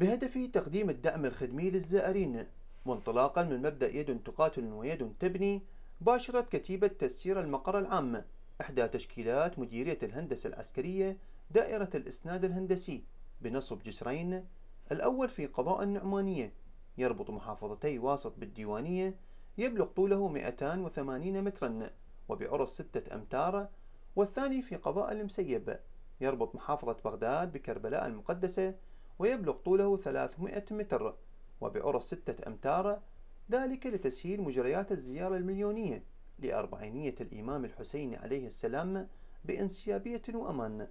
بهدف تقديم الدعم الخدمي للزائرين وانطلاقا من مبدأ يد تقاتل ويد تبني باشرت كتيبة تسيير المقر العام إحدى تشكيلات مديرية الهندسة العسكرية دائرة الإسناد الهندسي بنصب جسرين الأول في قضاء النعمانية يربط محافظتي واسط بالديوانية يبلغ طوله 280 مترا وبعرض 6 أمتار والثاني في قضاء المسيب يربط محافظة بغداد بكربلاء المقدسة ويبلغ طوله 300 متر وبعرض 6 أمتار ذلك لتسهيل مجريات الزيارة المليونية لأربعينية الإمام الحسين عليه السلام بانسيابية وأمان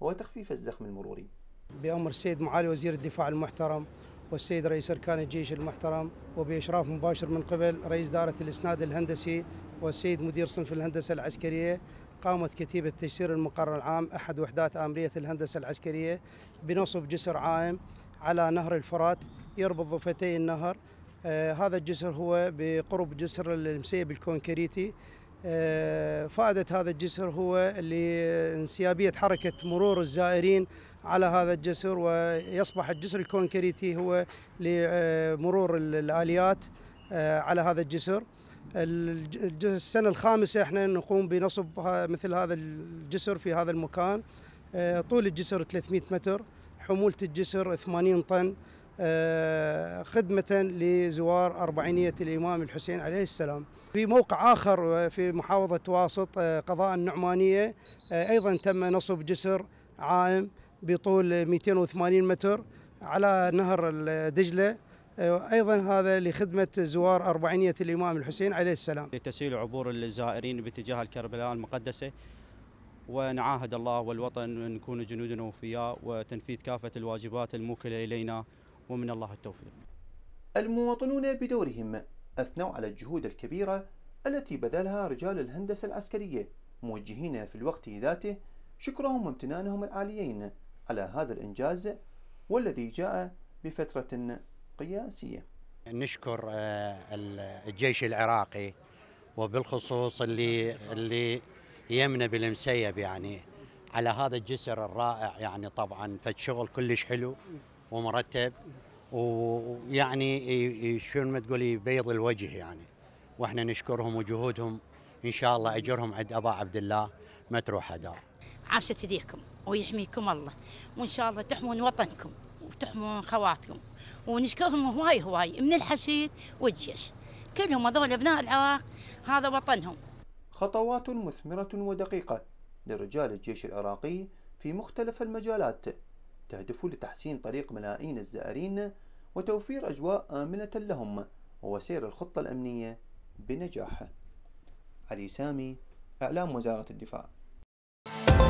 وتخفيف الزخم المروري بأمر السيد معالي وزير الدفاع المحترم والسيد رئيس أركان الجيش المحترم وبإشراف مباشر من قبل رئيس دارة الإسناد الهندسي والسيد مدير صنف الهندسة العسكرية قامت كتيبة تيسير المقر العام أحد وحدات آمرية الهندسة العسكرية بنصب جسر عائم على نهر الفرات يربط ضفتي النهر آه هذا الجسر هو بقرب جسر المسيب الكونكريتي آه فائدة هذا الجسر هو لانسيابية حركة مرور الزائرين على هذا الجسر ويصبح الجسر الكونكريتي هو لمرور الآليات آه على هذا الجسر السنة الخامسة احنا نقوم بنصب مثل هذا الجسر في هذا المكان آه، طول الجسر 300 متر حمولة الجسر 80 طن آه، خدمة لزوار أربعينية الإمام الحسين عليه السلام في موقع آخر آه، في محافظة واسط قضاء النعمانية أيضا تم نصب جسر عائم بطول 280 متر على نهر دجلة أيوة، أيضا هذا لخدمة زوار أربعينية الإمام الحسين عليه السلام لتسهيل عبور الزائرين باتجاه الكربلاء المقدسة ونعاهد الله والوطن أن نكون جنودنا وفياء وتنفيذ كافة الواجبات الموكلة إلينا ومن الله التوفيق المواطنون بدورهم أثنوا على الجهود الكبيرة التي بذلها رجال الهندسة العسكرية موجهين في الوقت ذاته شكرهم وامتنانهم العاليين على هذا الإنجاز والذي جاء بفترة قياسية نشكر آه، الجيش العراقي وبالخصوص اللي اللي يمنا بالمسيب يعني على هذا الجسر الرائع يعني طبعا فالشغل كلش حلو ومرتب ويعني شو ما تقول يبيض الوجه يعني واحنا نشكرهم وجهودهم ان شاء الله اجرهم عند ابا عبد الله ما تروح هدار عاشت ايديكم ويحميكم الله وان شاء الله تحمون وطنكم تحمون خواتكم ونشكرهم هواي هواي من الحشيد والجيش كلهم هذول أبناء العراق هذا وطنهم خطوات مثمرة ودقيقة لرجال الجيش العراقي في مختلف المجالات تهدف لتحسين طريق ملايين الزائرين وتوفير أجواء آمنة لهم وسير الخطة الأمنية بنجاح علي سامي إعلام وزارة الدفاع